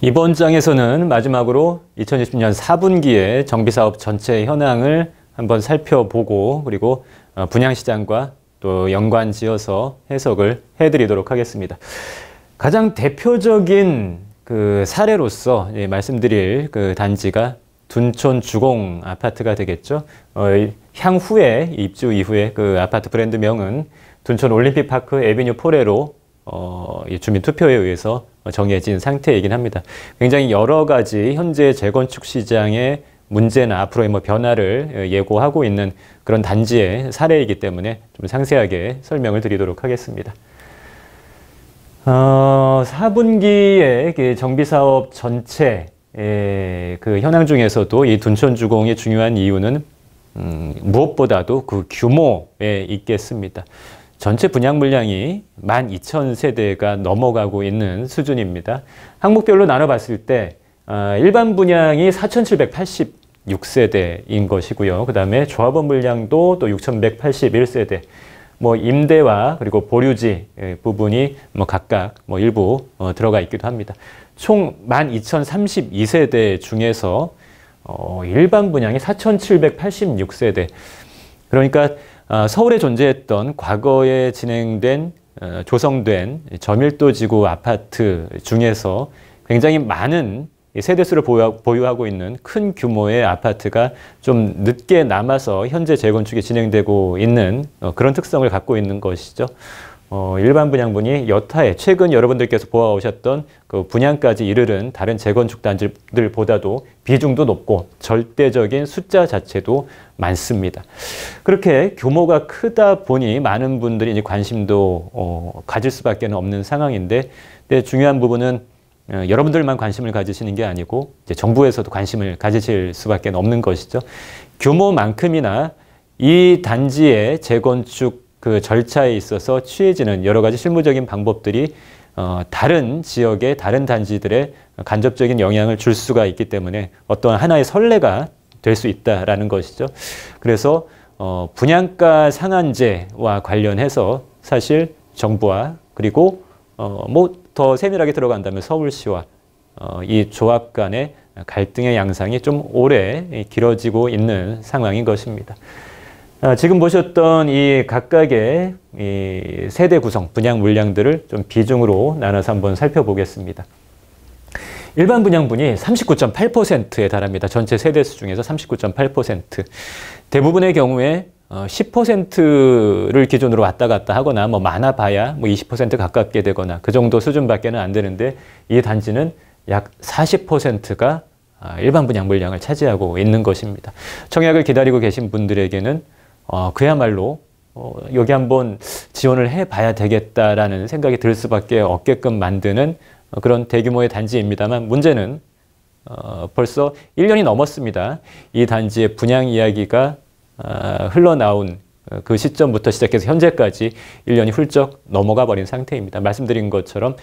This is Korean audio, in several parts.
이번 장에서는 마지막으로 2020년 4분기에 정비사업 전체 현황을 한번 살펴보고 그리고 어, 분양시장과 또 연관지어서 해석을 해드리도록 하겠습니다. 가장 대표적인 그 사례로서 예, 말씀드릴 그 단지가 둔촌 주공 아파트가 되겠죠. 어, 향후에 입주 이후에 그 아파트 브랜드명은 둔촌 올림픽파크 에비뉴 포레로 어, 주민 투표에 의해서 정해진 상태이긴 합니다. 굉장히 여러 가지 현재 재건축 시장의 문제나 앞으로의 뭐 변화를 예고하고 있는 그런 단지의 사례이기 때문에 좀 상세하게 설명을 드리도록 하겠습니다. 어, 4분기에 그 정비사업 전체 에, 예, 그 현황 중에서도 이둔천주공의 중요한 이유는 음, 무엇보다도 그 규모에 있겠습니다. 전체 분양 물량이 12,000세대가 넘어가고 있는 수준입니다. 항목별로 나눠봤을 때 어, 일반 분양이 4,786세대인 것이고요. 그 다음에 조합원 물량도 또 6,181세대, 뭐 임대와 그리고 보류지 예, 부분이 뭐 각각 뭐 일부 어 들어가 있기도 합니다. 총 12,032세대 중에서 어 일반 분양이 4,786세대. 그러니까 어 서울에 존재했던 과거에 진행된 어, 조성된 저밀도 지구 아파트 중에서 굉장히 많은 세대수를 보유하고 있는 큰 규모의 아파트가 좀 늦게 남아서 현재 재건축이 진행되고 있는 어, 그런 특성을 갖고 있는 것이죠. 어, 일반 분양분이 여타에 최근 여러분들께서 보아오셨던 그 분양까지 이르는 다른 재건축 단지들보다도 비중도 높고 절대적인 숫자 자체도 많습니다. 그렇게 규모가 크다 보니 많은 분들이 이제 관심도 어, 가질 수밖에 없는 상황인데 중요한 부분은 어, 여러분들만 관심을 가지시는 게 아니고 이제 정부에서도 관심을 가지실 수밖에 없는 것이죠. 규모만큼이나 이 단지의 재건축 그 절차에 있어서 취해지는 여러 가지 실무적인 방법들이 어, 다른 지역의 다른 단지들의 간접적인 영향을 줄 수가 있기 때문에 어떤 하나의 선례가 될 수 있다라는 것이죠. 그래서 어, 분양가 상한제와 관련해서 사실 정부와 그리고 어, 뭐더 세밀하게 들어간다면 서울시와 어, 이 조합 간의 갈등의 양상이 좀 오래 길어지고 있는 상황인 것입니다. 아, 지금 보셨던 이 각각의 이 세대 구성, 분양 물량들을 좀 비중으로 나눠서 한번 살펴보겠습니다. 일반 분양분이 39.8%에 달합니다. 전체 세대수 중에서 39.8%. 대부분의 경우에 10%를 어, 기준으로 왔다 갔다 하거나 뭐 많아봐야 뭐 20% 가깝게 되거나 그 정도 수준밖에는 안 되는데 이 단지는 약 40%가 아, 일반 분양 물량을 차지하고 있는 것입니다. 청약을 기다리고 계신 분들에게는 어, 그야말로 어, 여기 한번 지원을 해봐야 되겠다라는 생각이 들 수밖에 없게끔 만드는 어, 그런 대규모의 단지입니다만 문제는 어, 벌써 1년이 넘었습니다. 이 단지의 분양 이야기가 아, 어, 흘러나온 그 시점부터 시작해서 현재까지 1년이 훌쩍 넘어가 버린 상태입니다. 말씀드린 것처럼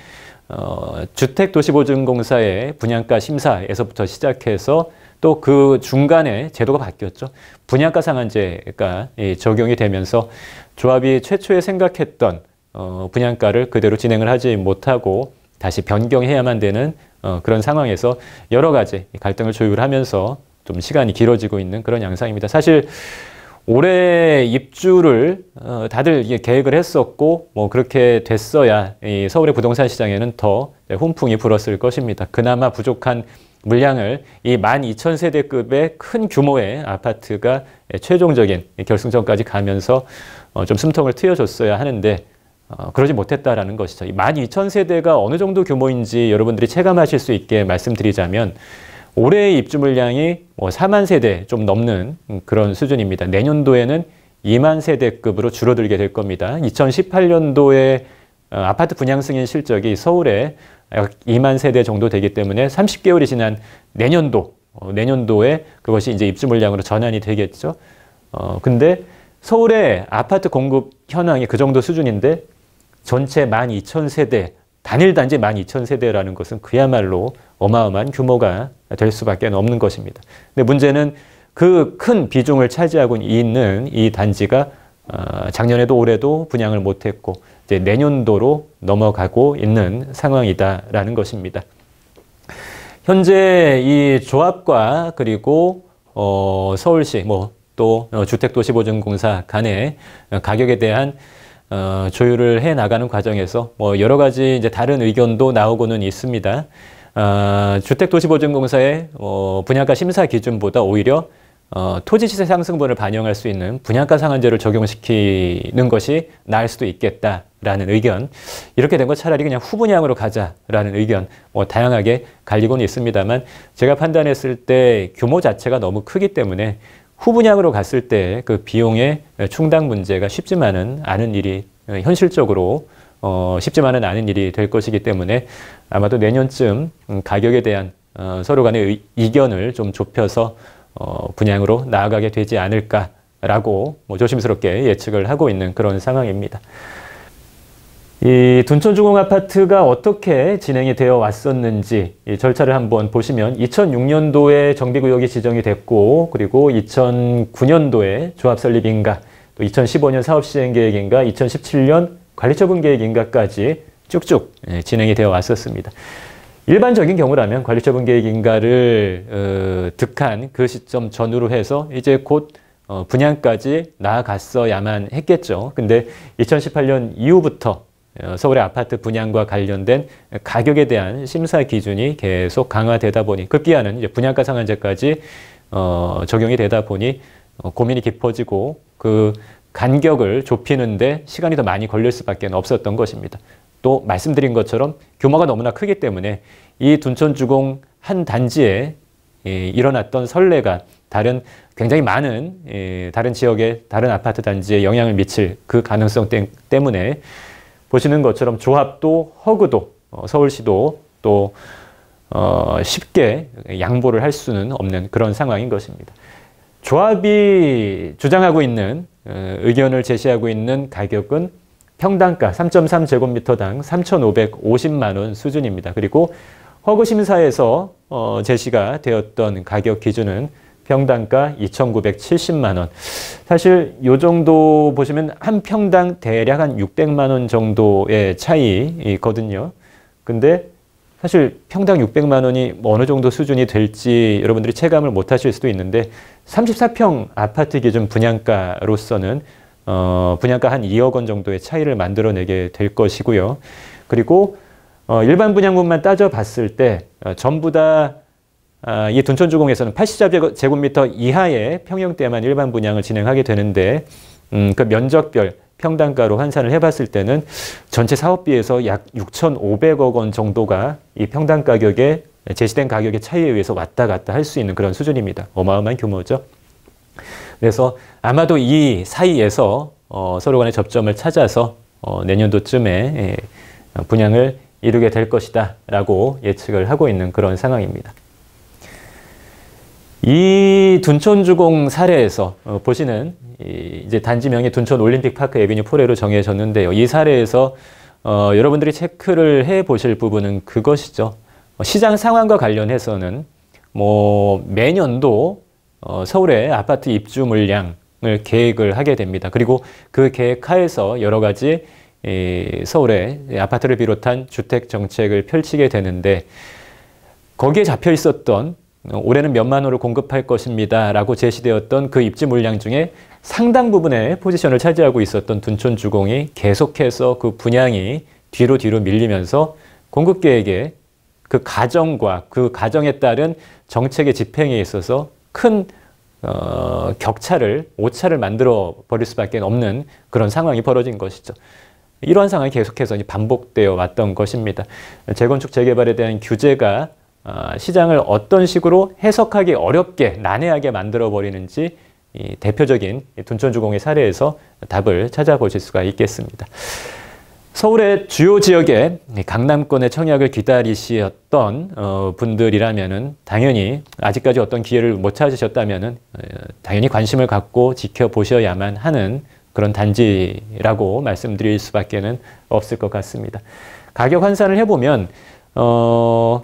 어, 주택도시보증공사의 분양가 심사에서부터 시작해서 또 그 중간에 제도가 바뀌었죠. 분양가 상한제가 예, 적용이 되면서 조합이 최초에 생각했던 어, 분양가를 그대로 진행을 하지 못하고 다시 변경해야만 되는 어, 그런 상황에서 여러 가지 갈등을 조율하면서 좀 시간이 길어지고 있는 그런 양상입니다. 사실 올해 입주를 어, 다들 계획을 했었고 뭐 그렇게 됐어야 서울의 부동산 시장에는 더 훈풍이 불었을 것입니다. 그나마 부족한 물량을 이 12,000세대급의 큰 규모의 아파트가 최종적인 결승전까지 가면서 어, 좀 숨통을 트여줬어야 하는데 어, 그러지 못했다라는 것이죠. 12,000세대가 어느 정도 규모인지 여러분들이 체감하실 수 있게 말씀드리자면 올해 입주 물량이 뭐 4만 세대 좀 넘는 그런 수준입니다. 내년도에는 2만 세대급으로 줄어들게 될 겁니다. 2018년도에 어, 아파트 분양 승인 실적이 서울에 약 2만 세대 정도 되기 때문에 30개월이 지난 내년도, 어, 내년도에 그것이 이제 입주 물량으로 전환이 되겠죠. 어, 근데 서울의 아파트 공급 현황이 그 정도 수준인데 전체 12,000세대, 단일 단지 12,000세대라는 것은 그야말로 어마어마한 규모가 될 수밖에 없는 것입니다. 근데 문제는 그 큰 비중을 차지하고 있는 이 단지가 어, 작년에도 올해도 분양을 못했고 이제 내년도로 넘어가고 있는 상황이다라는 것입니다. 현재 이 조합과 그리고 어, 서울시 뭐또 어, 주택도시보증공사 간의 어, 가격에 대한 어, 조율을 해 나가는 과정에서 뭐 여러 가지 이제 다른 의견도 나오고는 있습니다. 주택도시보증공사의 분양가 심사 기준보다 오히려 토지시세 상승분을 반영할 수 있는 분양가 상한제를 적용시키는 것이 나을 수도 있겠다라는 의견 이렇게 된 거 차라리 그냥 후분양으로 가자라는 의견 뭐 다양하게 갈리곤 있습니다만 제가 판단했을 때 규모 자체가 너무 크기 때문에 후분양으로 갔을 때 그 비용의 충당 문제가 쉽지만은 않은 일이 예, 현실적으로 어, 쉽지만은 않은 일이 될 것이기 때문에 아마도 내년쯤 음, 가격에 대한 어, 서로 간의 이견을 좀 좁혀서 어, 분양으로 나아가게 되지 않을까라고 뭐 조심스럽게 예측을 하고 있는 그런 상황입니다. 이 둔촌주공 아파트가 어떻게 진행이 되어 왔었는지 이 절차를 한번 보시면 2006년도에 정비구역이 지정이 됐고 그리고 2009년도에 조합 설립인가 또 2015년 사업 시행 계획인가 2017년 관리 처분 계획인가까지 쭉쭉 예, 진행이 되어 왔었습니다. 일반적인 경우라면 관리 처분 계획인가를 어, 득한 그 시점 전후로 해서 이제 곧 어, 분양까지 나아갔어야만 했겠죠. 근데 2018년 이후부터 어, 서울의 아파트 분양과 관련된 가격에 대한 심사 기준이 계속 강화되다 보니 급기야는 이제 분양가 상한제까지 어, 적용이 되다 보니 어, 고민이 깊어지고 그 간격을 좁히는데 시간이 더 많이 걸릴 수밖에 없었던 것입니다. 또 말씀드린 것처럼 규모가 너무나 크기 때문에 이 둔촌주공 한 단지에 일어났던 선례가 다른 굉장히 많은 다른 지역의 다른 아파트 단지에 영향을 미칠 그 가능성 때문에 보시는 것처럼 조합도 허그도 어, 서울시도 또 어, 쉽게 양보를 할 수는 없는 그런 상황인 것입니다. 조합이 주장하고 있는 어, 의견을 제시하고 있는 가격은 평당가 3.3제곱미터당 3,550만 원 수준입니다. 그리고 허그심사에서 어, 제시가 되었던 가격 기준은 평당가 2,970만 원. 사실 요 정도 보시면 한 평당 대략 한 600만 원 정도의 차이거든요. 근데 사실 평당 600만 원이 어느 정도 수준이 될지 여러분들이 체감을 못 하실 수도 있는데 34평 아파트 기준 분양가로서는 어 분양가 한 2억 원 정도의 차이를 만들어내게 될 것이고요. 그리고 어 일반 분양분만 따져봤을 때어 전부 다 아, 이 둔촌주공에서는 84제곱미터 이하의 평형대만 일반 분양을 진행하게 되는데 음, 그 면적별 평당가로 환산을 해봤을 때는 전체 사업비에서 약 6,500억 원 정도가 이 평당 가격에 제시된 가격의 차이에 의해서 왔다 갔다 할 수 있는 그런 수준입니다. 어마어마한 규모죠. 그래서 아마도 이 사이에서 어, 서로 간의 접점을 찾아서 어, 내년도쯤에 예, 분양을 이루게 될 것이다 라고 예측을 하고 있는 그런 상황입니다. 이 둔촌주공 사례에서 어, 보시는 이제 단지명이 둔촌 올림픽 파크 에비뉴 포레로 정해졌는데요. 이 사례에서 어, 여러분들이 체크를 해 보실 부분은 그것이죠. 어, 시장 상황과 관련해서는 뭐 매년도 어, 서울의 아파트 입주 물량을 계획을 하게 됩니다. 그리고 그 계획 하에서 여러 가지 이, 서울의 아파트를 비롯한 주택 정책을 펼치게 되는데 거기에 잡혀 있었던 올해는 몇만 호를 공급할 것입니다. 라고 제시되었던 그 입지 물량 중에 상당 부분의 포지션을 차지하고 있었던 둔촌 주공이 계속해서 그 분양이 뒤로 뒤로 밀리면서 공급 계획에 그 가정과 그 가정에 따른 정책의 집행에 있어서 큰 어, 격차를, 오차를 만들어 버릴 수밖에 없는 그런 상황이 벌어진 것이죠. 이러한 상황이 계속해서 반복되어 왔던 것입니다. 재건축, 재개발에 대한 규제가 아, 시장을 어떤 식으로 해석하기 어렵게 난해하게 만들어 버리는지 대표적인 둔촌주공의 사례에서 답을 찾아보실 수가 있겠습니다. 서울의 주요 지역에 강남권의 청약을 기다리시었던 어, 분들이라면 당연히 아직까지 어떤 기회를 못 찾으셨다면 어, 당연히 관심을 갖고 지켜보셔야만 하는 그런 단지라고 말씀드릴 수밖에 없을 것 같습니다. 가격 환산을 해보면 어,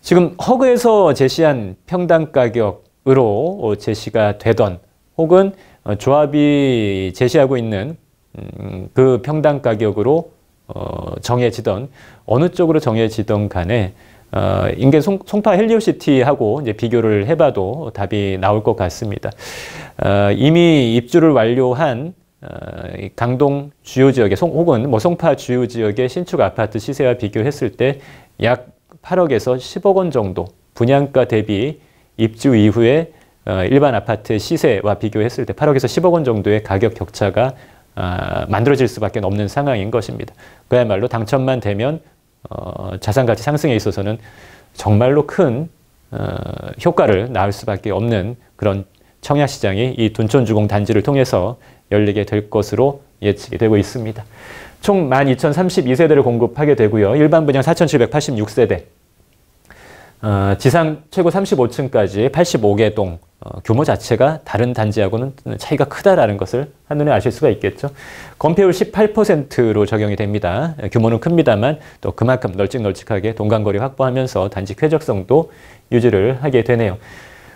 지금 허그에서 제시한 평당 가격으로 제시가 되던 혹은 어, 조합이 제시하고 있는 음, 그 평당 가격으로 어, 정해지던 어느 쪽으로 정해지던 간에 어, 인계 송, 파 헬리오시티하고 이제 비교를 해봐도 답이 나올 것 같습니다. 어, 이미 입주를 완료한 어, 강동 주요 지역의 송, 혹은 뭐 송파 주요 지역의 신축 아파트 시세와 비교했을 때약 8억에서 10억 원 정도 분양가 대비 입주 이후에 어, 일반 아파트 시세와 비교했을 때 8억에서 10억 원 정도의 가격 격차가 아, 만들어질 수밖에 없는 상황인 것입니다. 그야말로 당첨만 되면 어, 자산 가치 상승에 있어서는 정말로 큰 어, 효과를 낳을 수밖에 없는 그런 청약 시장이 이 둔촌주공 단지를 통해서 열리게 될 것으로 예측이 되고 있습니다. 총 12,032세대를 공급하게 되고요. 일반 분양 4,786세대. 어, 지상 최고 35층까지 85개 동 어, 규모 자체가 다른 단지하고는 차이가 크다라는 것을 한눈에 아실 수가 있겠죠. 건폐율 18%로 적용이 됩니다. 규모는 큽니다만 또 그만큼 널찍널찍하게 동간거리 확보하면서 단지 쾌적성도 유지를 하게 되네요.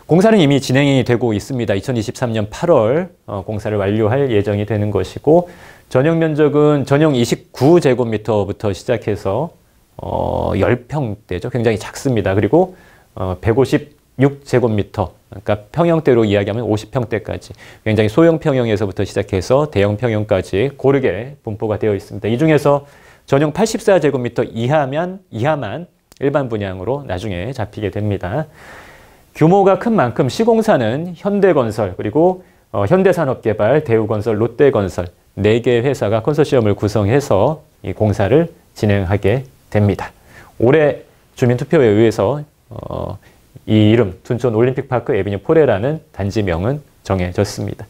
공사는 이미 진행이 되고 있습니다. 2023년 8월 어, 공사를 완료할 예정이 되는 것이고 전용 면적은 전용 29제곱미터부터 시작해서 어, 10평대죠. 굉장히 작습니다. 그리고 어, 156제곱미터, 그러니까 평형대로 이야기하면 50평대까지 굉장히 소형 평형에서부터 시작해서 대형 평형까지 고르게 분포가 되어 있습니다. 이 중에서 전용 84제곱미터 이하면 이하만 일반 분양으로 나중에 잡히게 됩니다. 규모가 큰 만큼 시공사는 현대건설 그리고 어, 현대산업개발, 대우건설, 롯데건설 4개 회사가 컨소시엄을 구성해서 이 공사를 진행하게 됩니다. 올해 주민투표에 의해서 어, 이 이름 둔촌 올림픽파크 에비뉴 포레라는 단지명은 정해졌습니다.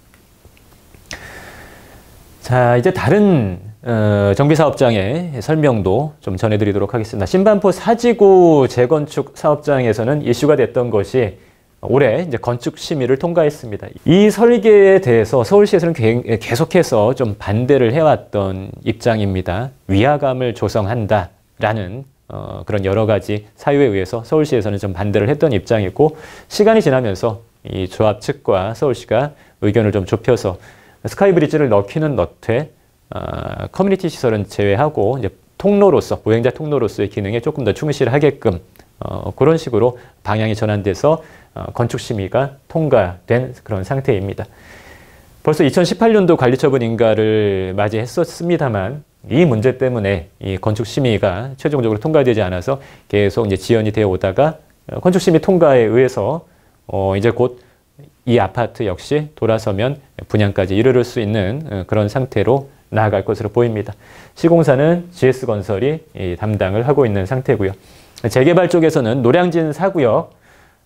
자 이제 다른 어, 정비사업장의 설명도 좀 전해드리도록 하겠습니다. 신반포 사지구 재건축 사업장에서는 이슈가 됐던 것이 올해 이제 건축 심의를 통과했습니다. 이 설계에 대해서 서울시에서는 예, 계속해서 좀 반대를 해왔던 입장입니다. 위화감을 조성한다라는 어, 그런 여러 가지 사유에 의해서 서울시에서는 좀 반대를 했던 입장이고 시간이 지나면서 이 조합 측과 서울시가 의견을 좀 좁혀서 스카이브리지를 넣기는 넣되 어, 커뮤니티 시설은 제외하고 통로로서 보행자 통로로서의 기능에 조금 더 충실하게끔 어, 그런 식으로 방향이 전환돼서 어, 건축 심의가 통과된 그런 상태입니다. 벌써 2018년도 관리처분 인가를 맞이했었습니다만 이 문제 때문에 이 건축 심의가 최종적으로 통과되지 않아서 계속 이제 지연이 되어 오다가 어, 건축 심의 통과에 의해서 어, 이제 곧 이 아파트 역시 돌아서면 분양까지 이르를 수 있는 어, 그런 상태로 나아갈 것으로 보입니다. 시공사는 GS건설이 담당을 하고 있는 상태고요. 재개발 쪽에서는 노량진 사구역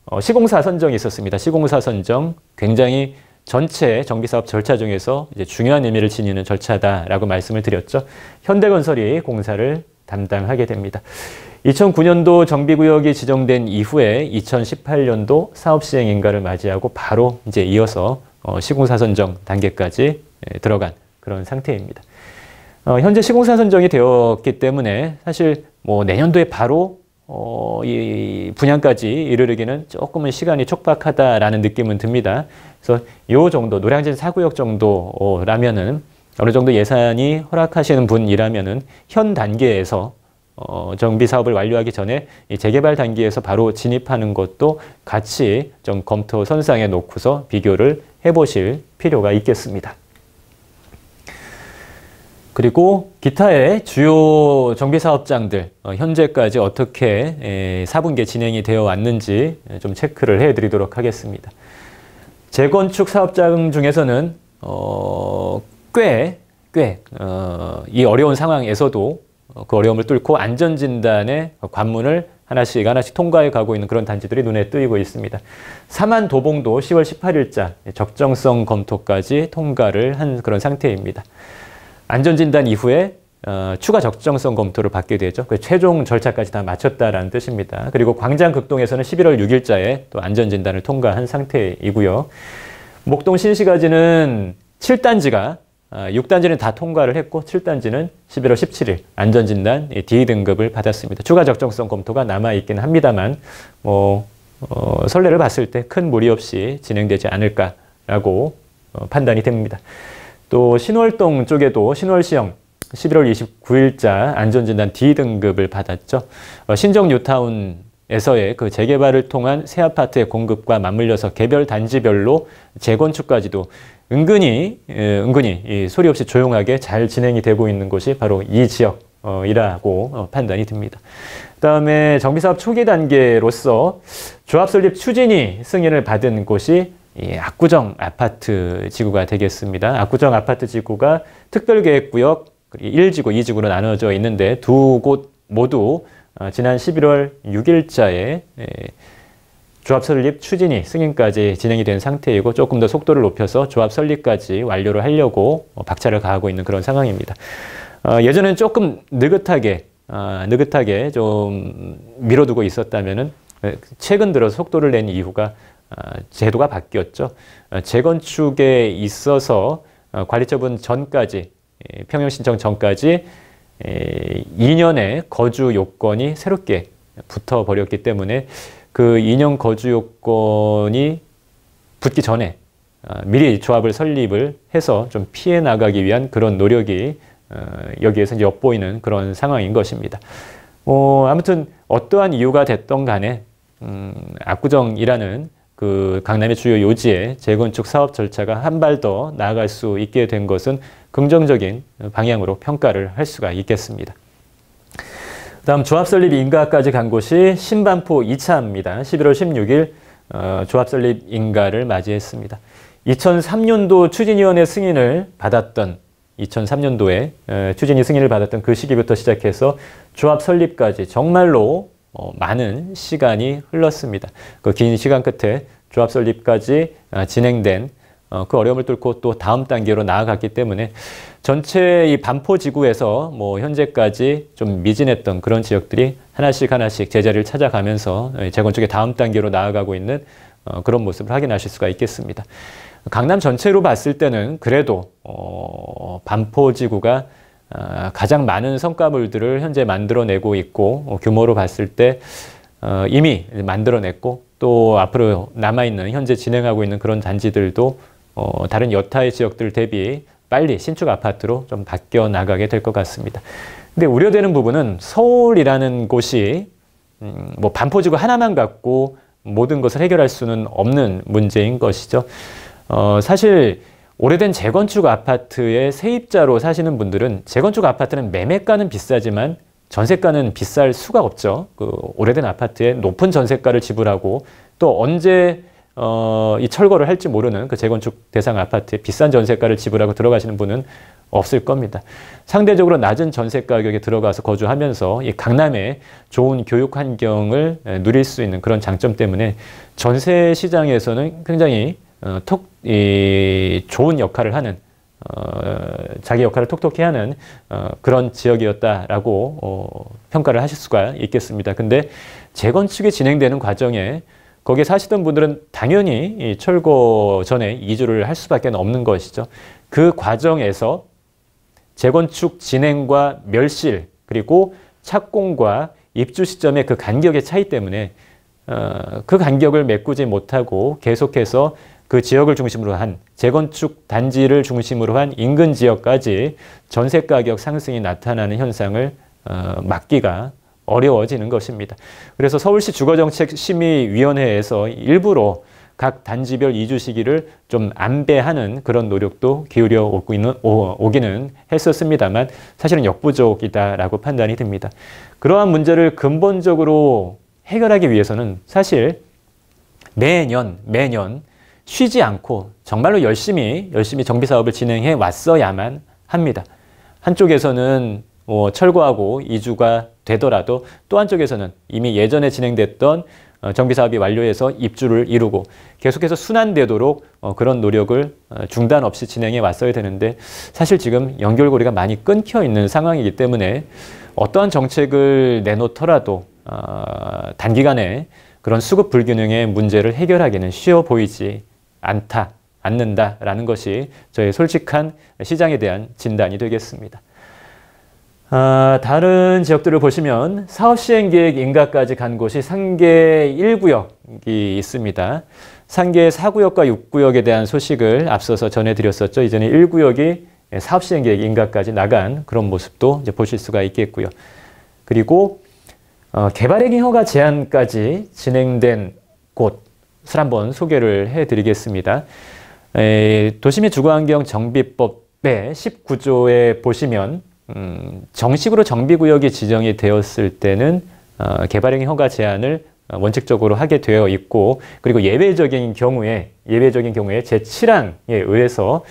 어, 시공사 선정이 있었습니다. 시공사 선정 굉장히 전체 정비사업 절차 중에서 이제 중요한 의미를 지니는 절차다라고 말씀을 드렸죠. 현대건설이 공사를 담당하게 됩니다. 2009년도 정비구역이 지정된 이후에 2018년도 사업시행 인가를 맞이하고 바로 이제 이어서 어, 시공사 선정 단계까지 들어간 그런 상태입니다. 어, 현재 시공사 선정이 되었기 때문에 사실 뭐 내년도에 바로 어, 이 분양까지 이르르기는 조금은 시간이 촉박하다라는 느낌은 듭니다. 그래서 요 정도 노량진 사구역 정도라면은 어느 정도 예산이 허락하시는 분이라면은 현 단계에서 어, 정비 사업을 완료하기 전에 이 재개발 단계에서 바로 진입하는 것도 같이 좀 검토 선상에 놓고서 비교를 해보실 필요가 있겠습니다. 그리고 기타의 주요 정비 사업장들 어, 현재까지 어떻게 4분기 에 진행이 되어 왔는지 좀 체크를 해드리도록 하겠습니다. 재건축 사업장 중에서는 어, 꽤, 꽤, 어, 이 어려운 상황에서도 그 어려움을 뚫고 안전진단의 관문을 하나씩 하나씩 통과해 가고 있는 그런 단지들이 눈에 띄고 있습니다. 사만 도봉도 10월 18일자 적정성 검토까지 통과를 한 그런 상태입니다. 안전진단 이후에 어, 추가 적정성 검토를 받게 되죠. 그 최종 절차까지 다 마쳤다라는 뜻입니다. 그리고 광장 극동에서는 11월 6일자에 또 안전진단을 통과한 상태이고요. 목동 신시가지는 7단지가 6단지는 어, 다 통과를 했고 7단지는 11월 17일 안전진단 D 등급을 받았습니다. 추가 적정성 검토가 남아있긴 합니다만 뭐 어, 설레를 봤을 때 큰 무리 없이 진행되지 않을까라고 어, 판단이 됩니다. 또 신월동 쪽에도 신월시형 11월 29일자 안전진단 D등급을 받았죠. 어, 신정 뉴타운에서의 그 재개발을 통한 새 아파트의 공급과 맞물려서 개별 단지별로 재건축까지도 은근히 은근히 소리 없이 조용하게 잘 진행이 되고 있는 곳이 바로 이 지역이라고 어, 어, 판단이 듭니다. 그다음에 정비사업 초기 단계로서 조합 설립 추진이 승인을 받은 곳이 이 압구정 아파트 지구가 되겠습니다. 압구정 아파트 지구가 특별계획구역 1지구, 2지구로 나눠져 있는데 두 곳 모두 어, 지난 11월 6일자에 조합 설립 추진이 승인까지 진행이 된 상태이고 조금 더 속도를 높여서 조합 설립까지 완료를 하려고 어, 박차를 가하고 있는 그런 상황입니다. 어, 예전에는 조금 느긋하게 느긋하게 좀 밀어두고 있었다면 최근 들어 속도를 낸 이유가 어, 제도가 바뀌었죠. 어, 재건축에 있어서 어, 관리처분 전까지 예, 평형 신청 전까지 2년의 예, 거주 요건이 새롭게 붙어 버렸기 때문에 그 2년 거주 요건이 붙기 전에 미리 조합을 설립을 해서 좀 피해 나가기 위한 그런 노력이 여기에서 엿보이는 그런 상황인 것입니다. 뭐 아무튼 어떠한 이유가 됐던 간에 음, 압구정이라는 그 강남의 주요 요지의 재건축 사업 절차가 한 발 더 나아갈 수 있게 된 것은 긍정적인 방향으로 평가를 할 수가 있겠습니다. 다음 조합설립 인가까지 간 곳이 신반포 2차입니다. 11월 16일 어, 조합설립 인가를 맞이했습니다. 2003년도 추진위원회 승인을 받았던 2003년도에 어, 추진위 승인을 받았던 그 시기부터 시작해서 조합 설립까지 정말로 어, 많은 시간이 흘렀습니다. 그 긴 시간 끝에 조합 설립까지 아, 진행된 어, 그 어려움을 뚫고 또 다음 단계로 나아갔기 때문에 전체 이 반포 지구에서 뭐 현재까지 좀 미진했던 그런 지역들이 하나씩 하나씩 제자리를 찾아가면서 예, 재건축의 다음 단계로 나아가고 있는 어, 그런 모습을 확인하실 수가 있겠습니다. 강남 전체로 봤을 때는 그래도 어, 반포 지구가 아, 가장 많은 성과물들을 현재 만들어내고 있고 어, 규모로 봤을 때 어, 이미 만들어냈고 또 앞으로 남아있는 현재 진행하고 있는 그런 단지들도 어, 다른 여타의 지역들 대비 빨리 신축 아파트로 좀 바뀌어 나가게 될 것 같습니다. 근데 우려되는 부분은 서울이라는 곳이 음, 뭐 반포지구 하나만 갖고 모든 것을 해결할 수는 없는 문제인 것이죠. 어, 사실 오래된 재건축 아파트의 세입자로 사시는 분들은 재건축 아파트는 매매가는 비싸지만 전세가는 비쌀 수가 없죠. 그 오래된 아파트에 높은 전세가를 지불하고 또 언제 어, 이 철거를 할지 모르는 그 재건축 대상 아파트에 비싼 전세가를 지불하고 들어가시는 분은 없을 겁니다. 상대적으로 낮은 전세 가격에 들어가서 거주하면서 이강남에 좋은 교육 환경을 누릴 수 있는 그런 장점 때문에 전세 시장에서는 굉장히 어, 톡, 이, 좋은 역할을 하는 어, 자기 역할을 톡톡히 하는 어, 그런 지역이었다라고 어, 평가를 하실 수가 있겠습니다. 근데 재건축이 진행되는 과정에 거기에 사시던 분들은 당연히 이 철거 전에 이주를 할 수밖에 없는 것이죠. 그 과정에서 재건축 진행과 멸실 그리고 착공과 입주 시점의 그 간격의 차이 때문에 어, 그 간격을 메꾸지 못하고 계속해서 그 지역을 중심으로 한 재건축 단지를 중심으로 한 인근 지역까지 전세 가격 상승이 나타나는 현상을 어, 막기가 어려워지는 것입니다. 그래서 서울시 주거정책심의위원회에서 일부러 각 단지별 이주 시기를 좀 안배하는 그런 노력도 기울여 오고 있는, 오, 기는 했었습니다만 사실은 역부족이다라고 판단이 듭니다. 그러한 문제를 근본적으로 해결하기 위해서는 사실 매년 매년 쉬지 않고 정말로 열심히 열심히 정비 사업을 진행해 왔어야만 합니다. 한쪽에서는 뭐 철거하고 이주가 되더라도 또 한쪽에서는 이미 예전에 진행됐던 어, 정비 사업이 완료해서 입주를 이루고 계속해서 순환되도록 어, 그런 노력을 어, 중단 없이 진행해 왔어야 되는데 사실 지금 연결고리가 많이 끊겨 있는 상황이기 때문에 어떠한 정책을 내놓더라도 단기간에 그런 수급 불균형의 문제를 해결하기는 쉬워 보이지 않다, 않는다라는 것이 저의 솔직한 시장에 대한 진단이 되겠습니다. 아, 다른 지역들을 보시면 사업시행계획 인가까지 간 곳이 상계 1구역이 있습니다. 상계 4구역과 6구역에 대한 소식을 앞서서 전해드렸었죠. 이전에 1구역이 사업시행계획 인가까지 나간 그런 모습도 이제 보실 수가 있겠고요. 그리고 어, 개발행위허가 제한까지 진행된 곳을 한번 소개를 해드리겠습니다. 에, 도심의 주거환경 정비법의 19조에 보시면 음, 정식으로 정비구역이 지정이 되었을 때는 어, 개발형 허가 제한을 어, 원칙적으로 하게 되어 있고 그리고 예외적인 경우에 예외적인 경우에 제7항에 의해서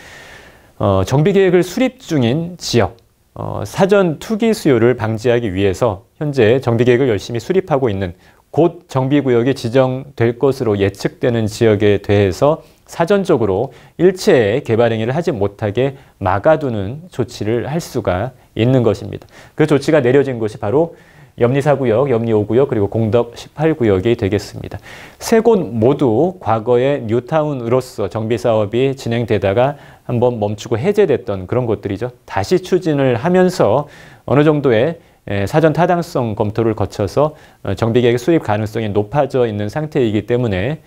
어, 정비계획을 수립 중인 지역 어, 사전 투기 수요를 방지하기 위해서 현재 정비계획을 열심히 수립하고 있는 곧 정비구역이 지정될 것으로 예측되는 지역에 대해서 사전적으로 일체의 개발 행위를 하지 못하게 막아두는 조치를 할 수가 있는 것입니다. 그 조치가 내려진 것이 바로 염리 4구역, 염리 5구역, 그리고 공덕 18구역이 되겠습니다. 세 곳 모두 과거의 뉴타운으로서 정비 사업이 진행되다가 한번 멈추고 해제됐던 그런 것들이죠. 다시 추진을 하면서 어느 정도의 예, 사전 타당성 검토를 거쳐서 어, 정비계획 수립 가능성이 높아져 있는 상태이기 때문에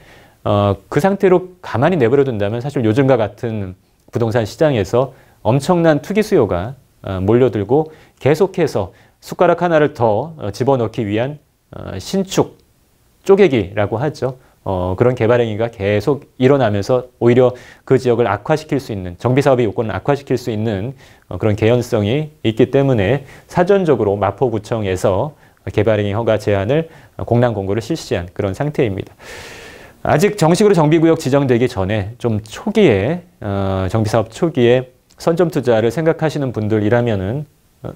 어, 그 상태로 가만히 내버려둔다면 사실 요즘과 같은 부동산 시장에서 엄청난 투기 수요가 어, 몰려들고 계속해서 숟가락 하나를 더 집어넣기 위한 신축 쪼개기라고 하죠. 어, 그런 개발 행위가 계속 일어나면서 오히려 그 지역을 악화시킬 수 있는 정비 사업의 요건을 악화시킬 수 있는 어, 그런 개연성이 있기 때문에 사전적으로 마포구청에서 개발 행위 허가 제한을 공란 공고를 실시한 그런 상태입니다. 아직 정식으로 정비구역 지정되기 전에 좀 초기에 어, 정비 사업 초기에 선점 투자를 생각하시는 분들이라면은 어,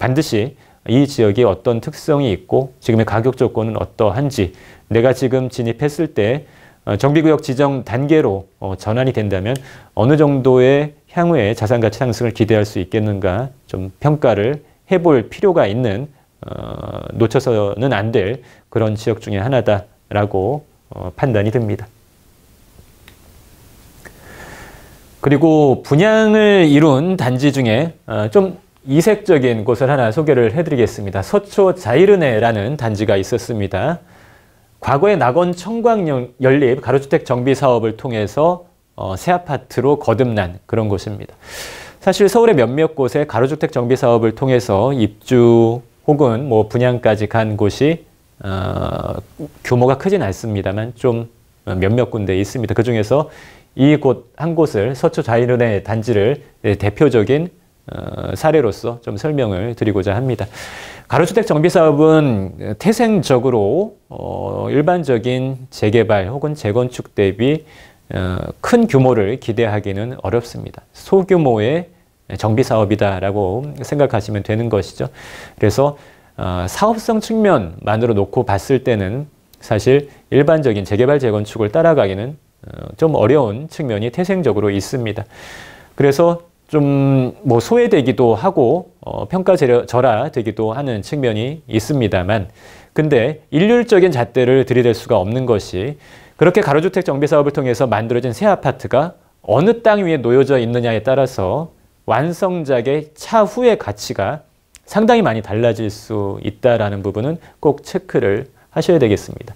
반드시 이지역이 어떤 특성이 있고 지금의 가격 조건은 어떠한지 내가 지금 진입했을 때 어, 정비구역 지정 단계로 어, 전환이 된다면 어느 정도의 향후에 자산가치 상승을 기대할 수 있겠는가 좀 평가를 해볼 필요가 있는 어, 놓쳐서는 안 될 그런 지역 중에 하나다라고 어, 판단이 듭니다. 그리고 분양을 이룬 단지 중에 어, 좀 이색적인 곳을 하나 소개를 해드리겠습니다. 서초 자이르네라는 단지가 있었습니다. 과거에 낙원 청광 연립 가로주택 정비 사업을 통해서 어, 새 아파트로 거듭난 그런 곳입니다. 사실 서울의 몇몇 곳에 가로주택 정비 사업을 통해서 입주 혹은 뭐 분양까지 간 곳이 어, 규모가 크진 않습니다만 좀 몇몇 군데 있습니다. 그 중에서 이 곳 한 곳을 서초 자이르네 단지를 예, 대표적인 어, 사례로서 좀 설명을 드리고자 합니다. 가로주택 정비 사업은 태생적으로 어, 일반적인 재개발 혹은 재건축 대비 어, 큰 규모를 기대하기는 어렵습니다. 소규모의 정비 사업이다라고 생각하시면 되는 것이죠. 그래서 사업성 측면만으로 놓고 봤을 때는 사실 일반적인 재개발 재건축을 따라가기는 좀 어려운 측면이 태생적으로 있습니다. 그래서 좀뭐 소외되기도 하고 어, 평가절하 되기도 하는 측면이 있습니다만 근데 일률적인 잣대를 들이댈 수가 없는 것이 그렇게 가로주택 정비 사업을 통해서 만들어진 새 아파트가 어느 땅 위에 놓여져 있느냐에 따라서 완성작의 차후의 가치가 상당히 많이 달라질 수 있다라는 부분은 꼭 체크를 하셔야 되겠습니다.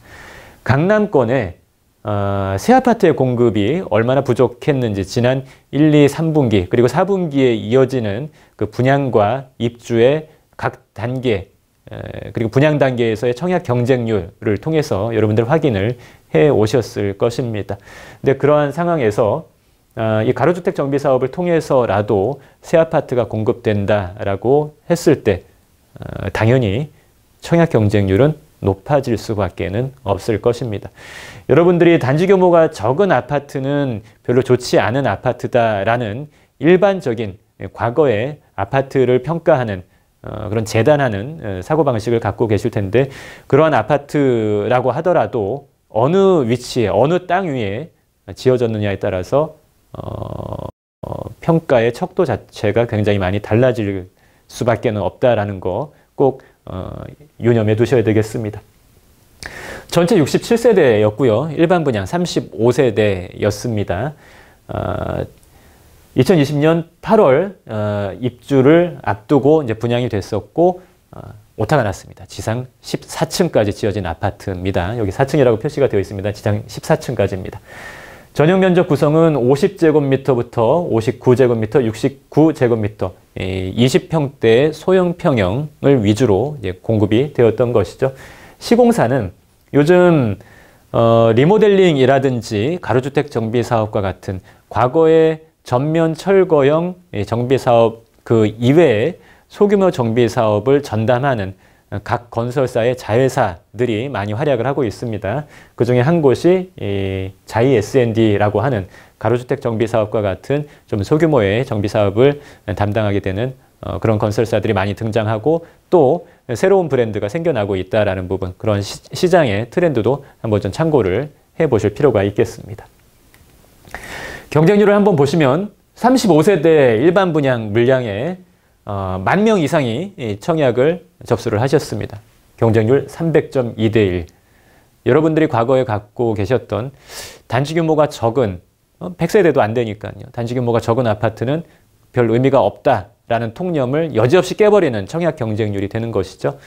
강남권에 어, 새 아파트의 공급이 얼마나 부족했는지 지난 1, 2, 3분기 그리고 4분기에 이어지는 그 분양과 입주의 각 단계 그리고 분양 단계에서의 청약 경쟁률을 통해서 여러분들 확인을 해 오셨을 것입니다. 근데 그러한 상황에서 아, 이 가로주택 정비 사업을 통해서라도 새 아파트가 공급된다라고 했을 때 아, 당연히 청약 경쟁률은 높아질 수밖에는 없을 것입니다. 여러분들이 단지 규모가 적은 아파트는 별로 좋지 않은 아파트다라는 일반적인 과거의 아파트를 평가하는 어, 그런 재단하는 어, 사고방식을 갖고 계실 텐데 그러한 아파트라고 하더라도 어느 위치에 어느 땅 위에 지어졌느냐에 따라서 어, 평가의 척도 자체가 굉장히 많이 달라질 수밖에 없다라는 거꼭 어, 유념해 두셔야 되겠습니다. 전체 67세대였고요. 일반 분양 35세대였습니다. 2020년 어, 8월 어, 입주를 앞두고 이제 분양이 됐었고 오타가 났습니다. 지상 14층까지 지어진 아파트입니다. 여기 4층이라고 표시가 되어 있습니다. 지상 14층까지입니다. 전용 면적 구성은 50제곱미터부터 59제곱미터, 69제곱미터, 20평대 소형 평형을 위주로 공급이 되었던 것이죠. 시공사는 요즘 어, 리모델링이라든지 가로주택 정비 사업과 같은 과거의 전면 철거형 정비 사업 그 이외에 소규모 정비 사업을 전담하는 각 건설사의 자회사들이 많이 활약을 하고 있습니다. 그 중에 한 곳이 이 s d 라고 하는 가로주택 정비사업과 같은 좀 소규모의 정비사업을 담당하게 되는 어, 그런 건설사들이 많이 등장하고 또 새로운 브랜드가 생겨나고 있다라 부분 그런 시, 장의 트렌드도 한번 좀 참고를 해보실 필요가 있겠습니다. 경쟁률을 한번 보시면 35세대 일반 분양 물량의 어, 만 명 이상이 청약을 접수를 하셨습니다. 경쟁률 300.2 대 1. 여러분들이 과거에 갖고 계셨던 단지 규모가 적은 100세대도 어, 안 되니까요. 단지 규모가 적은 아파트는 별 의미가 없다라는 통념을 여지없이 깨버리는 청약 경쟁률이 되는 것이죠.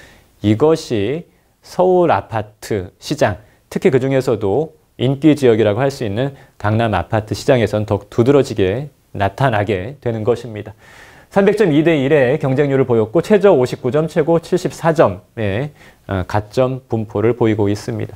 이것이 서울 아파트 시장, 특히 그 중에서도 인기 지역이라고 할 수 있는 강남 아파트 시장에선 더욱 두드러지게 나타나게 되는 것입니다. 300점 2대 1의 경쟁률을 보였고 최저 59점, 최고 74점의 예, 어, 가점 분포를 보이고 있습니다.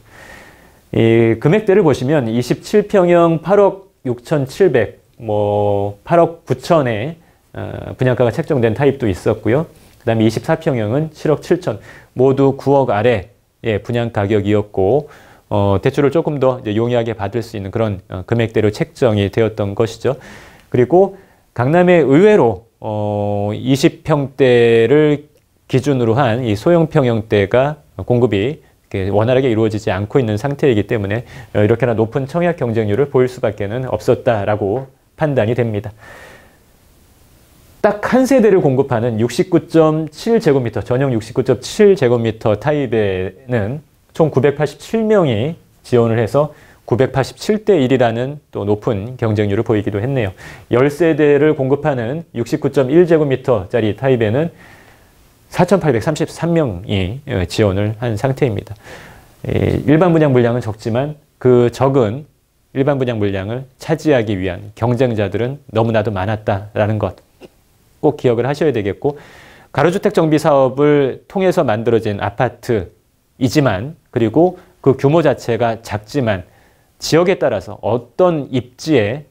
이 금액대를 보시면 27평형 8억 6,700, 뭐 8억 9천에 어, 분양가가 책정된 타입도 있었고요. 그 다음에 24평형은 7억 7천, 모두 9억 아래 예, 분양 가격이었고 어, 대출을 조금 더 용이하게 받을 수 있는 그런 어, 금액대로 책정이 되었던 것이죠. 그리고 강남에 의외로 어, 20평대를 기준으로 한 이 소형 평형대가 공급이 원활하게 이루어지지 않고 있는 상태이기 때문에 어, 이렇게나 높은 청약 경쟁률을 보일 수밖에는 없었다라고 판단이 됩니다. 딱 한 세대를 공급하는 69.7제곱미터, 전용 69.7제곱미터 타입에는 총 987명이 지원을 해서 987대 1이라는 또 높은 경쟁률을 보이기도 했네요. 10세대를 공급하는 69.1제곱미터짜리 타입에는 4,833명이 예, 지원을 한 상태입니다. 예, 일반 분양 물량은 적지만 그 적은 일반 분양 물량을 차지하기 위한 경쟁자들은 너무나도 많았다라는 것 꼭 기억을 하셔야 되겠고 가로주택 정비 사업을 통해서 만들어진 아파트이지만 그리고 그 규모 자체가 작지만 지역에 따라서 어떤 입지에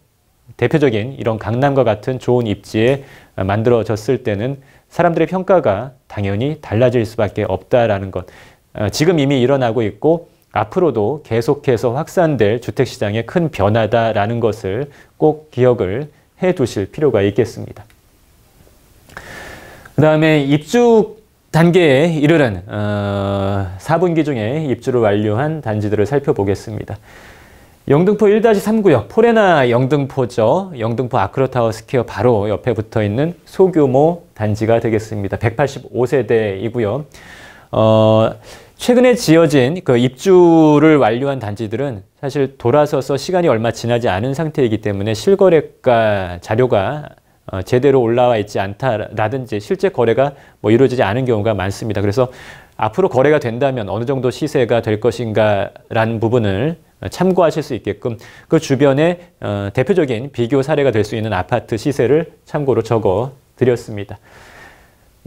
대표적인 이런 강남과 같은 좋은 입지에 만들어졌을 때는 사람들의 평가가 당연히 달라질 수밖에 없다라는 것. 어, 지금 이미 일어나고 있고 앞으로도 계속해서 확산될 주택시장의 큰 변화다라는 것을 꼭 기억을 해 두실 필요가 있겠습니다. 그 다음에 입주 단계에 이르는 어, 4분기 중에 입주를 완료한 단지들을 살펴보겠습니다. 영등포 1-3구역 포레나 영등포죠. 영등포 아크로타워 스퀘어 바로 옆에 붙어 있는 소규모 단지가 되겠습니다. 185세대이고요. 어, 최근에 지어진 그 입주를 완료한 단지들은 사실 돌아서서 시간이 얼마 지나지 않은 상태이기 때문에 실거래가 자료가 어, 제대로 올라와 있지 않다라든지 실제 거래가 뭐 이루어지지 않은 경우가 많습니다. 그래서 앞으로 거래가 된다면 어느 정도 시세가 될 것인가라는 부분을 참고하실 수 있게끔 그 주변에 어, 대표적인 비교 사례가 될 수 있는 아파트 시세를 참고로 적어 드렸습니다.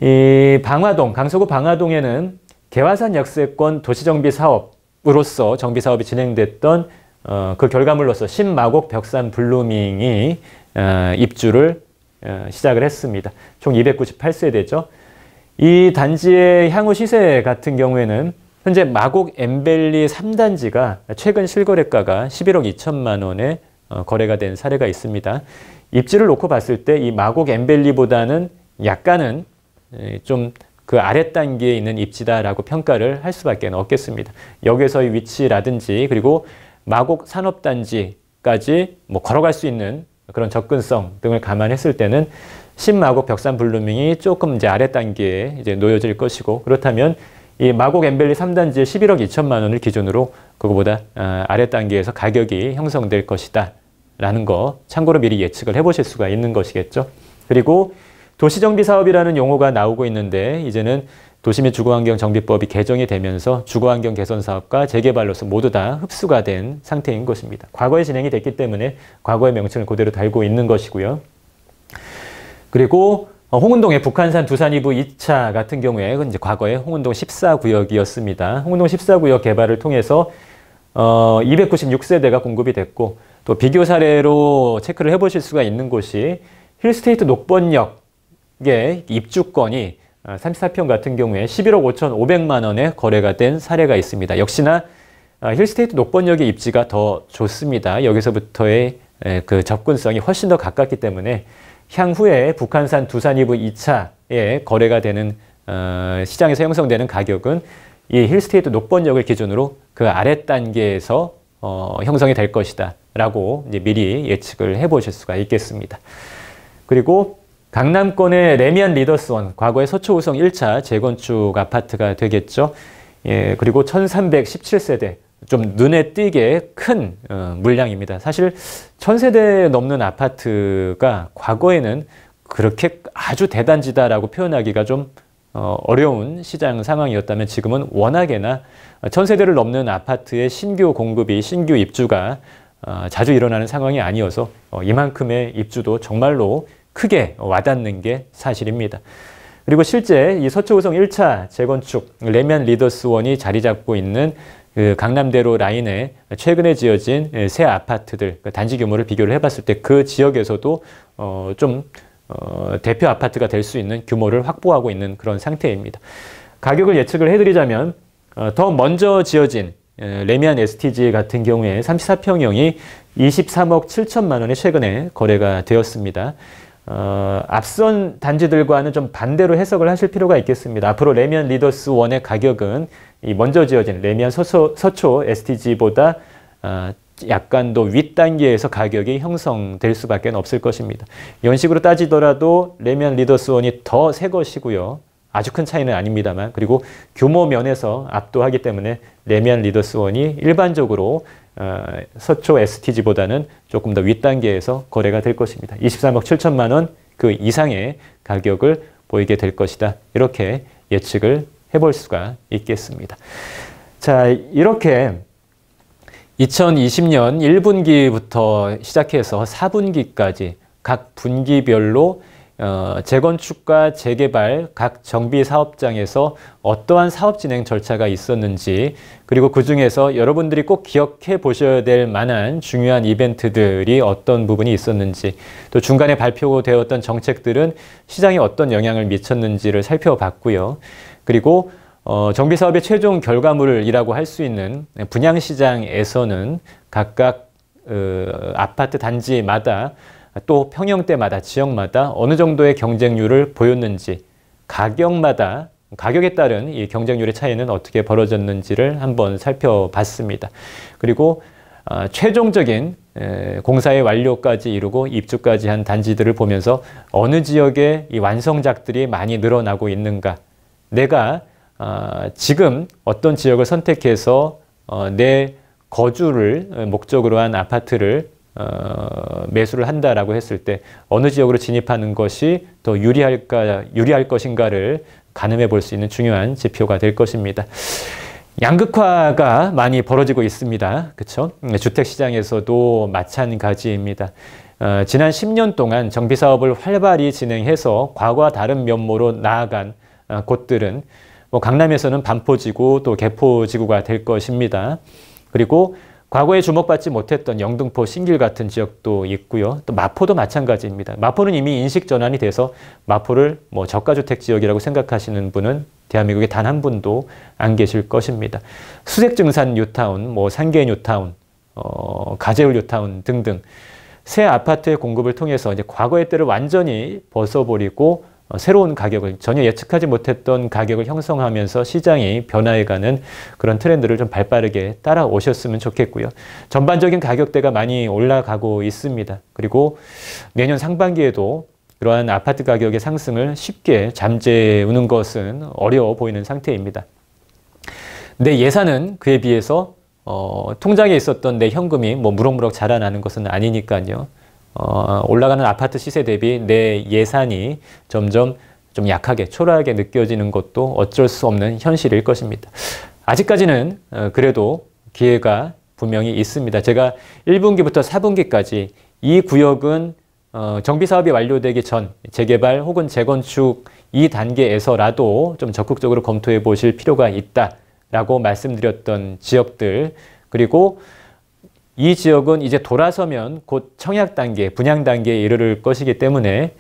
이 방화동, 강서구 방화동에는 개화산 역세권 도시정비 사업으로서 정비 사업이 진행됐던 어, 그 결과물로서 신마곡 벽산 블루밍이 어, 입주를 시작을 했습니다. 총 298세대죠. 이 단지의 향후 시세 같은 경우에는 현재 마곡 엠벨리 3단지가 최근 실거래가가 11억 2천만 원에 어, 거래가 된 사례가 있습니다. 입지를 놓고 봤을 때 이 마곡 엠벨리보다는 약간은 좀 그 아래 단계에 있는 입지다라고 평가를 할 수밖에 없겠습니다. 여기서의 위치라든지 그리고 마곡 산업단지까지 뭐 걸어갈 수 있는 그런 접근성 등을 감안했을 때는 신마곡 벽산 블루밍이 조금 이제 아래 단계에 이제 놓여질 것이고 그렇다면 이 마곡 엠벨리 3단지에 11억 2천만 원을 기준으로 그거보다 아, 아래 단계에서 가격이 형성될 것이다. 라는 거 참고로 미리 예측을 해보실 수가 있는 것이겠죠. 그리고 도시정비 사업이라는 용어가 나오고 있는데 이제는 도시 및 주거환경 정비법이 개정이 되면서 주거환경 개선 사업과 재개발로서 모두 다 흡수가 된 상태인 것입니다. 과거에 진행이 됐기 때문에 과거의 명칭을 그대로 달고 있는 것이고요. 그리고 어, 홍은동의 북한산 두산이부 2차 같은 경우에 이제 과거에 홍은동 14구역이었습니다. 홍은동 14구역 개발을 통해서 어, 296세대가 공급이 됐고 또 비교 사례로 체크를 해보실 수가 있는 곳이 힐스테이트 녹번역의 입주권이 34평 어, 같은 경우에 11억 5 5 0만 원에 거래가 된 사례가 있습니다. 역시나 어, 힐스테이트 녹번역의 입지가 더 좋습니다. 여기서부터의 그 접근성이 훨씬 더 가깝기 때문에 향후에 북한산 두산이브 2차에 거래가 되는 어, 시장에서 형성되는 가격은 이 힐스테이트 녹번역을 기준으로 그 아래 단계에서 어, 형성이 될 것이다 라고 미리 예측을 해보실 수가 있겠습니다. 그리고 강남권의 레미안 리더스원, 과거의 서초우성 1차 재건축 아파트가 되겠죠. 예, 그리고 1317세대, 좀 눈에 띄게 큰 어, 물량입니다. 사실 천세대 넘는 아파트가 과거에는 그렇게 아주 대단지다라고 표현하기가 좀 어, 어려운 시장 상황이었다면 지금은 워낙에나 천세대를 넘는 아파트의 신규 공급이 신규 입주가 어, 자주 일어나는 상황이 아니어서 이만큼의 입주도 정말로 크게 와닿는 게 사실입니다. 그리고 실제 이 서초구성 1차 재건축 레미 리더스원이 자리 잡고 있는 그 강남대로 라인에 최근에 지어진 예, 새 아파트들 그 단지 규모를 비교를 해봤을 때 그 지역에서도 어, 좀 어, 대표 아파트가 될 수 있는 규모를 확보하고 있는 그런 상태입니다. 가격을 예측을 해드리자면 어, 더 먼저 지어진 예, 레미안 STG 같은 경우에 34평형이 23억 7천만 원에 최근에 거래가 되었습니다. 어, 앞선 단지들과는 좀 반대로 해석을 하실 필요가 있겠습니다. 앞으로 레미안 리더스 원의 가격은 이 먼저 지어진 레미안 서초, 서초 STG보다 아, 약간 더 윗단계에서 가격이 형성될 수밖에 없을 것입니다. 연식으로 따지더라도 레미안 리더스원이 더 새 것이고요. 아주 큰 차이는 아닙니다만 그리고 규모 면에서 압도하기 때문에 레미안 리더스원이 일반적으로 아, 서초 STG보다는 조금 더 윗단계에서 거래가 될 것입니다. 23억 7천만 원 그 이상의 가격을 보이게 될 것이다. 이렇게 예측을 해볼 수가 있겠습니다. 자, 이렇게 2020년 1분기부터 시작해서 4분기까지 각 분기별로 어, 재건축과 재개발 각 정비 사업장에서 어떠한 사업 진행 절차가 있었는지 그리고 그 중에서 여러분들이 꼭 기억해 보셔야 될 만한 중요한 이벤트들이 어떤 부분이 있었는지 또 중간에 발표되었던 정책들은 시장에 어떤 영향을 미쳤는지를 살펴봤고요. 그리고 어, 정비 사업의 최종 결과물이라고 할 수 있는 분양 시장에서는 각각 어, 아파트 단지마다 또 평형대마다 지역마다 어느 정도의 경쟁률을 보였는지 가격마다 가격에 따른 이 경쟁률의 차이는 어떻게 벌어졌는지를 한번 살펴봤습니다. 그리고 어, 최종적인 에, 공사의 완료까지 이루고 입주까지 한 단지들을 보면서 어느 지역에 이 완성작들이 많이 늘어나고 있는가 내가 아, 지금 어떤 지역을 선택해서 어, 내 거주를 어, 목적으로 한 아파트를 어, 매수를 한다라고 했을 때 어느 지역으로 진입하는 것이 더 유리할까 유리할 것인가를 가늠해 볼 수 있는 중요한 지표가 될 것입니다. 양극화가 많이 벌어지고 있습니다. 그렇죠? 주택 시장에서도 마찬가지입니다. 어, 지난 10년 동안 정비 사업을 활발히 진행해서 과거와 다른 면모로 나아간 어, 곳들은 뭐 강남에서는 반포지구 또 개포지구가 될 것입니다. 그리고 과거에 주목받지 못했던 영등포 신길 같은 지역도 있고요. 또 마포도 마찬가지입니다. 마포는 이미 인식 전환이 돼서 마포를 뭐 저가주택 지역이라고 생각하시는 분은 대한민국에 단 한 분도 안 계실 것입니다. 수색증산 뉴타운, 뭐 상계 뉴타운, 어, 가재울 뉴타운 등등 새 아파트의 공급을 통해서 이제 과거의 때를 완전히 벗어버리고 어, 새로운 가격을 전혀 예측하지 못했던 가격을 형성하면서 시장이 변화해가는 그런 트렌드를 좀 발빠르게 따라오셨으면 좋겠고요. 전반적인 가격대가 많이 올라가고 있습니다. 그리고 내년 상반기에도 그러한 아파트 가격의 상승을 쉽게 잠재우는 것은 어려워 보이는 상태입니다. 내 예산은 그에 비해서 어, 통장에 있었던 내 현금이 뭐 무럭무럭 자라나는 것은 아니니까요. 어, 올라가는 아파트 시세 대비 내 예산이 점점 좀 약하게 초라하게 느껴지는 것도 어쩔 수 없는 현실일 것입니다. 아직까지는 어, 그래도 기회가 분명히 있습니다. 제가 1분기부터 4분기까지 이 구역은 어, 정비 사업이 완료되기 전 재개발 혹은 재건축 이 단계에서라도 좀 적극적으로 검토해 보실 필요가 있다라고 말씀드렸던 지역들 그리고 이 지역은 이제 돌아서면 곧 청약 단계, 분양 단계에 이르를 것이기 때문에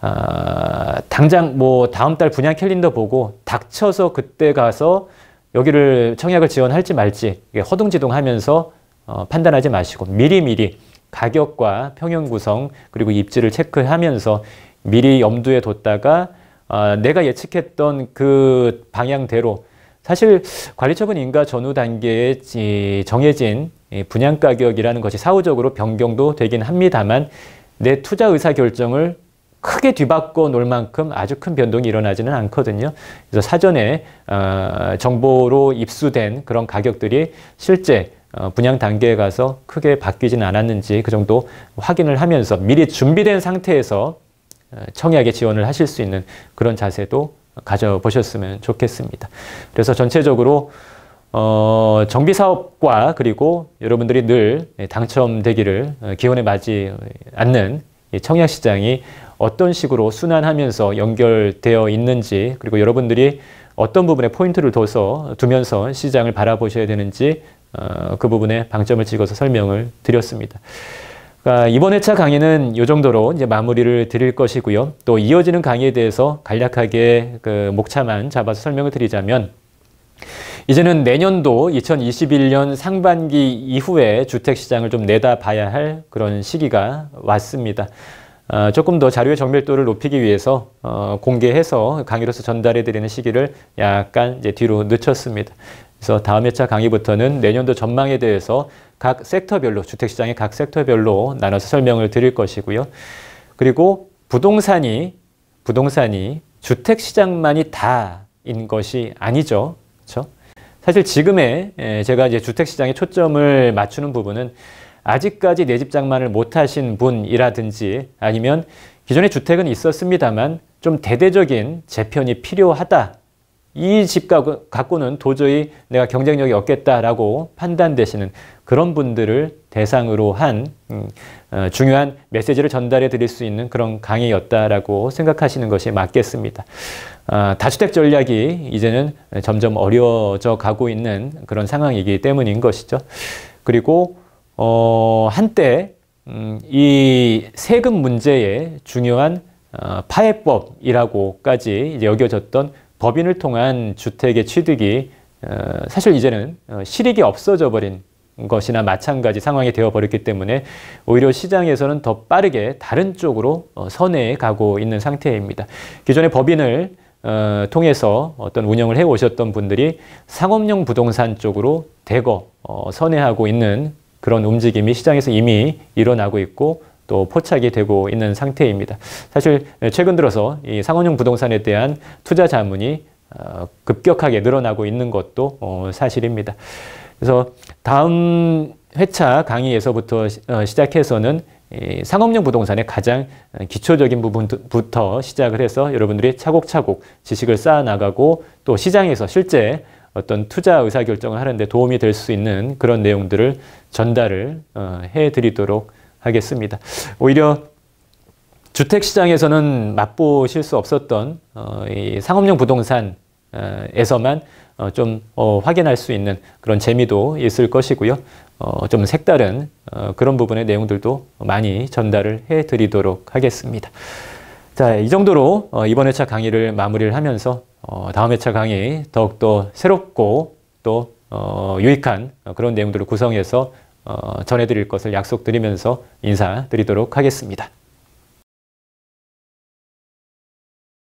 아, 당장 뭐 다음 달 분양 캘린더 보고 닥쳐서 그때 가서 여기를 청약을 지원할지 말지 허둥지둥하면서 어, 판단하지 마시고 미리미리 가격과 평형 구성 그리고 입지를 체크하면서 미리 염두에 뒀다가 어, 내가 예측했던 그 방향대로 사실 관리처분 인가 전후 단계에 정해진 예, 분양 가격이라는 것이 사후적으로 변경도 되긴 합니다만 내 투자 의사 결정을 크게 뒤바꿔 놓을 만큼 아주 큰 변동이 일어나지는 않거든요. 그래서 사전에 어, 정보로 입수된 그런 가격들이 실제 어, 분양 단계에 가서 크게 바뀌지는 않았는지 그 정도 확인을 하면서 미리 준비된 상태에서 어, 청약에 지원을 하실 수 있는 그런 자세도 가져보셨으면 좋겠습니다. 그래서 전체적으로 어, 정비 사업과 그리고 여러분들이 늘 당첨되기를 어, 기원에 맞지 않는 청약 시장이 어떤 식으로 순환하면서 연결되어 있는지 그리고 여러분들이 어떤 부분에 포인트를 둬서 두면서 시장을 바라보셔야 되는지 어, 그 부분에 방점을 찍어서 설명을 드렸습니다. 그러니까 이번 회차 강의는 이 정도로 이제 마무리를 드릴 것이고요. 또 이어지는 강의에 대해서 간략하게 그 목차만 잡아서 설명을 드리자면 이제는 내년도 2021년 상반기 이후에 주택시장을 좀 내다봐야 할 그런 시기가 왔습니다. 어, 조금 더 자료의 정밀도를 높이기 위해서 어, 공개해서 강의로서 전달해드리는 시기를 약간 이제 뒤로 늦췄습니다. 그래서 다음 회차 강의부터는 내년도 전망에 대해서 각 섹터별로 주택시장의 각 섹터별로 나눠서 설명을 드릴 것이고요. 그리고 부동산이 부동산이 주택시장만이 다인 것이 아니죠. 그렇죠? 사실 지금의 제가 이제 주택시장에 초점을 맞추는 부분은 아직까지 내 집 장만을 못하신 분이라든지 아니면 기존의 주택은 있었습니다만 좀 대대적인 재편이 필요하다 이집 갖고는 도저히 내가 경쟁력이 없겠다라고 판단되시는 그런 분들을 대상으로 한 음, 어, 중요한 메시지를 전달해 드릴 수 있는 그런 강의였다라고 생각하시는 것이 맞겠습니다. 아, 다주택 전략이 이제는 점점 어려워져 가고 있는 그런 상황이기 때문인 것이죠. 그리고 어, 한때 음, 이 세금 문제의 중요한 어, 파해법이라고까지 여겨졌던 법인을 통한 주택의 취득이 어, 사실 이제는 어, 실익이 없어져 버린 것이나 마찬가지 상황이 되어버렸기 때문에 오히려 시장에서는 더 빠르게 다른 쪽으로 어, 선회해 가고 있는 상태입니다. 기존의 법인을 통해서 어떤 운영을 해오셨던 분들이 상업용 부동산 쪽으로 대거 선회하고 있는 그런 움직임이 시장에서 이미 일어나고 있고 또 포착이 되고 있는 상태입니다. 사실 예, 최근 들어서 이 상업용 부동산에 대한 투자 자문이 어, 급격하게 늘어나고 있는 것도 어, 사실입니다. 그래서 다음 회차 강의에서부터 어, 시작해서는 상업용 부동산의 가장 기초적인 부분부터 시작을 해서 여러분들이 차곡차곡 지식을 쌓아나가고 또 시장에서 실제 어떤 투자 의사결정을 하는데 도움이 될 수 있는 그런 내용들을 전달을 해드리도록 하겠습니다. 오히려 주택 시장에서는 맛보실 수 없었던 어, 상업용 부동산에서만 어, 좀 어, 확인할 수 있는 그런 재미도 있을 것이고요. 좀 색다른 그런 부분의 내용들도 많이 전달을 해드리도록 하겠습니다. 자, 이 정도로 이번 회차 강의를 마무리를 하면서 다음 회차 강의 더욱더 새롭고 또 유익한 그런 내용들을 구성해서 어, 전해드릴 것을 약속드리면서 인사드리도록 하겠습니다.